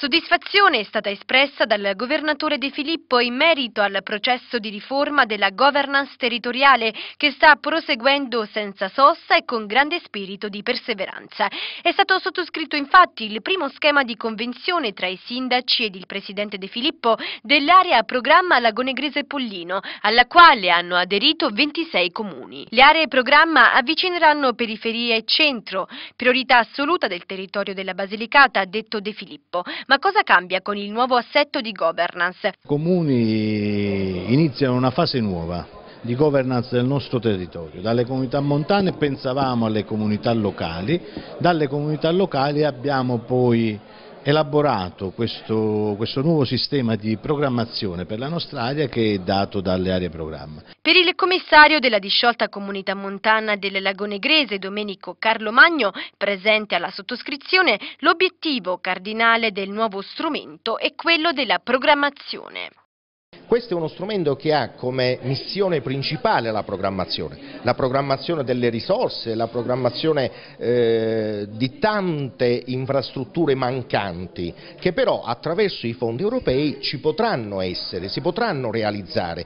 Soddisfazione è stata espressa dal governatore De Filippo in merito al processo di riforma della governance territoriale che sta proseguendo senza sosta e con grande spirito di perseveranza. È stato sottoscritto infatti il primo schema di convenzione tra i sindaci ed il presidente De Filippo dell'area programma Lagonegrese Pollino, alla quale hanno aderito 26 comuni. Le aree programma avvicineranno periferia e centro, priorità assoluta del territorio della Basilicata, ha detto De Filippo ma cosa cambia con il nuovo assetto di governance? I comuni iniziano una fase nuova di governance del nostro territorio. Dalle comunità montane pensavamo alle comunità locali, dalle comunità locali abbiamo poi elaborato questo, questo, nuovo sistema di programmazione per la nostra area che è dato dalle aree programma. Per il commissario della disciolta comunità montana delle Lagonegrese, Domenico Carlo Magno, presente alla sottoscrizione, l'obiettivo cardinale del nuovo strumento è quello della programmazione. Questo è uno strumento che ha come missione principale la programmazione, la programmazione delle risorse, la programmazione eh, di tante infrastrutture mancanti che però attraverso i fondi europei ci potranno essere, si potranno realizzare